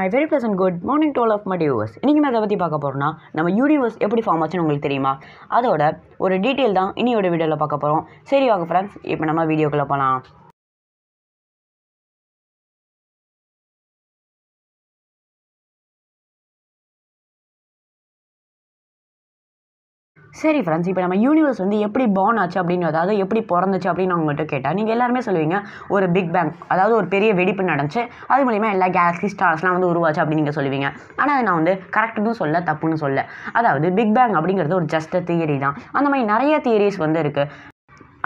I very pleasant good morning to all of my viewers இன்றைக்கி நான் அதை பற்றி பார்க்க போகிறோம்னா நம்ம யூனிவர்ஸ் எப்படி ஃபார்ம் ஆச்சுன்னு உங்களுக்கு தெரியுமா அதோட ஒரு டீட்டெயில் தான் இனியோட வீடியோவில் பார்க்க போகிறோம் சரி வாங்க ஃப்ரெண்ட்ஸ் இப்போ நம்ம வீடியோக்குள்ளே போகலாம் சரி ஃப்ரெண்ட்ஸ் இப்போ நம்ம யூனிவர்ஸ் வந்து எப்படி பார்ன் ஆச்சு அப்படின்னு அதாவது எப்படி பிறந்துச்சு அப்படின்னு அவங்கள்ட்ட கேட்டால் நீங்கள் எல்லாருமே சொல்லுவீங்க ஒரு பிக் பேங் அதாவது ஒரு பெரிய வெடிப்பு நடந்துச்சு அது மூலிமா எல்லா கேலக்ஸி ஸ்டார்ஸ்லாம் வந்து உருவாச்சு அப்படின்னு நீங்கள் சொல்லுவீங்க ஆனால் அது நான் வந்து கரெக்டுன்னு சொல்ல தப்புன்னு சொல்ல அதாவது பிக் பேங் அப்படிங்கிறது ஒரு ஜஸ்ட் தியரி தான் அந்த மாதிரி நிறைய தியரிஸ் வந்து இருக்குது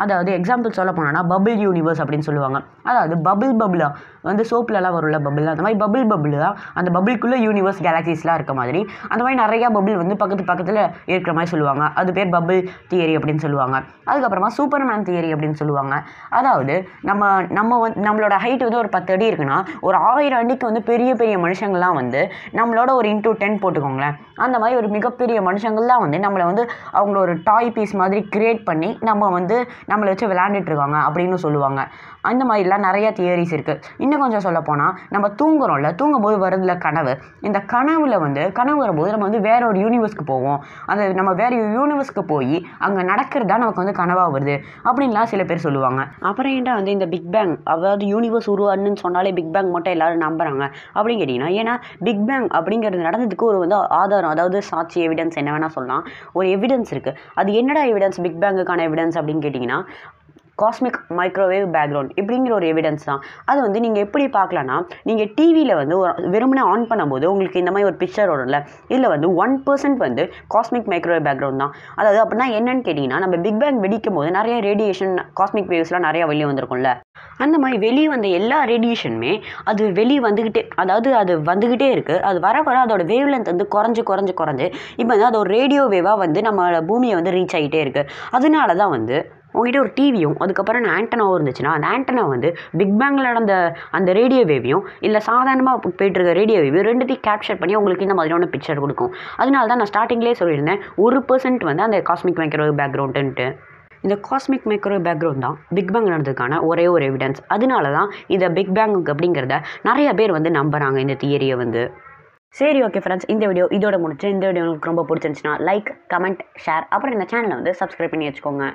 அதாவது எக்ஸாம்பிள் சொல்ல போனோன்னா பபிள் யூனிவர்ஸ் அப்படின்னு சொல்லுவாங்க அதாவது பபிள் பபுளா வந்து சோப்புலலாம் வரும்ல பபிள் அந்த மாதிரி பபிள் தான் அந்த பபிள்குள்ளே யூனிவர்ஸ் கேலக்சிஸ்லாம் இருக்க மாதிரி அந்த மாதிரி நிறையா பபிள் வந்து பக்கத்து பக்கத்தில் இருக்கிற மாதிரி சொல்லுவாங்க அது பேர் பபிள் தியரி அப்படின்னு சொல்லுவாங்க அதுக்கப்புறமா சூப்பர்மேன் தியரி அப்படின்னு சொல்லுவாங்க அதாவது நம்ம நம்ம வந்து நம்மளோட ஹைட் வந்து ஒரு பத்து அடி இருக்குன்னா ஒரு ஆயிரம் அடிக்கு வந்து பெரிய பெரிய மனுஷங்கள்லாம் வந்து நம்மளோட ஒரு இன்டூ டென் போட்டுக்கோங்களேன் அந்த மாதிரி ஒரு மிகப்பெரிய மனுஷங்கள்லாம் வந்து நம்மளை வந்து அவங்கள ஒரு டாய் பீஸ் மாதிரி க்ரியேட் பண்ணி நம்ம வந்து நம்மளை வச்சு விளாண்டுட்டுருக்காங்க அப்படின்னு சொல்லுவாங்க அந்த மாதிரிலாம் நிறையா தியரிஸ் இருக்குது இன்னும் கொஞ்சம் சொல்லப்போனால் நம்ம தூங்குறோம்ல தூங்கும்போது வருதுல கனவு இந்த கனவில் வந்து கனவு வரும்போது நம்ம வந்து வேற ஒரு யூனிவர்ஸ்க்கு போவோம் அந்த நம்ம வேறு யூனிவர்ஸ்க்கு போய் அங்கே நடக்கிறது தான் நமக்கு வந்து கனவாக வருது அப்படின்லாம் சில பேர் சொல்லுவாங்க அப்புறம் ஏன்டா வந்து இந்த பிக் பேங் அதாவது யூனிவர்ஸ் உருவாருன்னு சொன்னாலே பிக் பேங் மட்டும் எல்லோரும் நம்புகிறாங்க அப்படின்னு கேட்டிங்கன்னா ஏன்னா பிக் பேங் அப்படிங்கிறது நடந்ததுக்கு ஒரு வந்து ஆதாரம் அதாவது சாட்சி எவிடன்ஸ் என்ன வேணால் சொல்லலாம் ஒரு எவிடன்ஸ் இருக்குது அது என்னடா எவிடன்ஸ் பிக் பேங்குக்கான எவிடன்ஸ் அப்படின்னு கேட்டிங்கன்னா அப்படின்னா காஸ்மிக் மைக்ரோவேவ் பேக்ரவுண்ட் இப்படிங்கிற ஒரு எவிடன்ஸ் தான் அது வந்து நீங்கள் எப்படி பார்க்கலான்னா நீங்கள் டிவியில் வந்து வெறுமனே ஆன் பண்ணும்போது உங்களுக்கு இந்த மாதிரி ஒரு பிக்சர் வரும்ல இதில் வந்து ஒன் பர்சன்ட் வந்து காஸ்மிக் மைக்ரோவேவ் பேக்ரவுண்ட் தான் அதாவது அப்படின்னா என்னன்னு கேட்டிங்கன்னா நம்ம பிக் பேங் வெடிக்கும் போது நிறைய ரேடியேஷன் காஸ்மிக் வேவ்ஸ்லாம் நிறையா வெளியே வந்திருக்கும்ல அந்த மாதிரி வெளியே வந்த எல்லா ரேடியேஷனுமே அது வெளியே வந்துக்கிட்டே அதாவது அது வந்துக்கிட்டே இருக்குது அது வர வர அதோட வேவ் லென்த் வந்து குறைஞ்சு குறைஞ்சு குறைஞ்சு இப்போ வந்து அது ஒரு ரேடியோ வேவாக வந்து நம்ம பூமியை வந்து ரீச் ஆகிட்டே இருக்குது அதனால தான் வந்து உங்ககிட்ட ஒரு டிவியும் அதுக்கப்புறம் நான் ஆண்டனாவும் இருந்துச்சுன்னா அந்த ஆண்டனா வந்து பிக் பேங்கில் நடந்த அந்த ரேடியோ வேவியும் இல்லை சாதாரணமாக போயிட்டுருக்க ரேடியோ வேவியும் ரெண்டுத்தையும் கேப்சர் பண்ணி உங்களுக்கு இந்த மாதிரியான பிக்சர் கொடுக்கும் அதனால தான் நான் ஸ்டார்டிங்லேயே சொல்லியிருந்தேன் ஒரு பர்சன்ட் வந்து அந்த காஸ்மிக் மைக்ரோ பேக்ரவுண்டுன்ட்டு இந்த காஸ்மிக் மைக்ரோ பேக்ரவுண்ட் தான் பிக் பேங் நடந்ததுக்கான ஒரே ஒரு எவிடன்ஸ் அதனால தான் இதை பிக் பேங் அப்படிங்கிறத நிறைய பேர் வந்து நம்புகிறாங்க இந்த தியரியை வந்து சரி ஓகே ஃப்ரெண்ட்ஸ் இந்த வீடியோ இதோட முடிச்சு இந்த வீடியோ உங்களுக்கு ரொம்ப பிடிச்சிருந்துச்சுன்னா லைக் கமெண்ட் ஷேர் அப்புறம் இந்த சேனலை வந்து சப்ஸ்கிரைப் பண்ணி வச்சுக்கோங்க